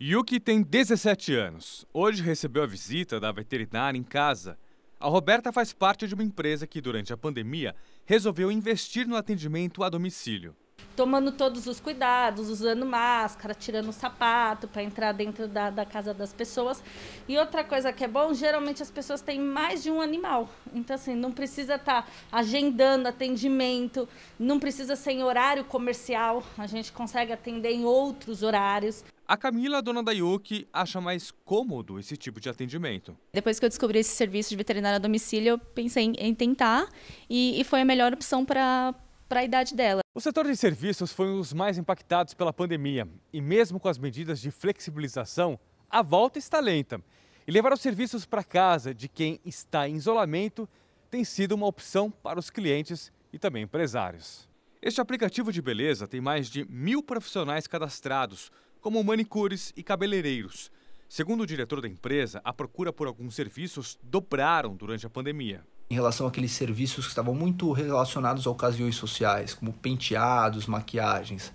Yuki tem 17 anos. Hoje recebeu a visita da veterinária em casa. A Roberta faz parte de uma empresa que, durante a pandemia, resolveu investir no atendimento a domicílio tomando todos os cuidados, usando máscara, tirando o sapato para entrar dentro da, da, casa das pessoas. E outra coisa que é bom, geralmente as pessoas têm mais de um animal. Então, assim, não precisa estar tá agendando atendimento, não precisa ser em horário comercial, a gente consegue atender em outros horários. A Camila, dona da Yuki, acha mais cômodo esse tipo de atendimento. Depois que eu descobri esse serviço de veterinário a domicílio, eu pensei em, tentar e, e foi a melhor opção para para a idade dela. O setor de serviços foi um dos mais impactados pela pandemia. E mesmo com as medidas de flexibilização, a volta está lenta. E levar os serviços para casa de quem está em isolamento tem sido uma opção para os clientes e também empresários. Este aplicativo de beleza tem mais de mil profissionais cadastrados, como manicures e cabeleireiros. Segundo o diretor da empresa, a procura por alguns serviços dobraram durante a pandemia em relação àqueles serviços que estavam muito relacionados a ocasiões sociais, como penteados, maquiagens.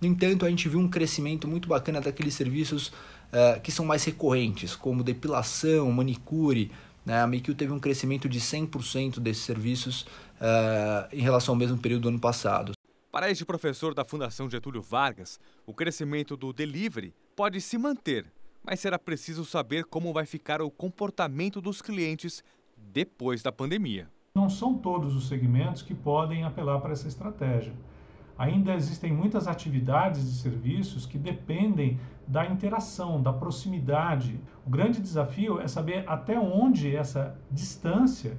No entanto, a gente viu um crescimento muito bacana daqueles serviços uh, que são mais recorrentes, como depilação, manicure. Né? A MakeU teve um crescimento de 100% desses serviços uh, em relação ao mesmo período do ano passado. Para este professor da Fundação Getúlio Vargas, o crescimento do delivery pode se manter, mas será preciso saber como vai ficar o comportamento dos clientes depois da pandemia. Não são todos os segmentos que podem apelar para essa estratégia. Ainda existem muitas atividades e serviços que dependem da interação, da proximidade. O grande desafio é saber até onde essa distância,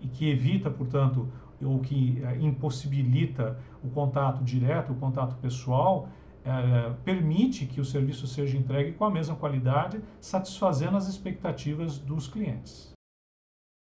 e que evita, portanto, ou que eh, impossibilita o contato direto, o contato pessoal, eh, permite que o serviço seja entregue com a mesma qualidade, satisfazendo as expectativas dos clientes.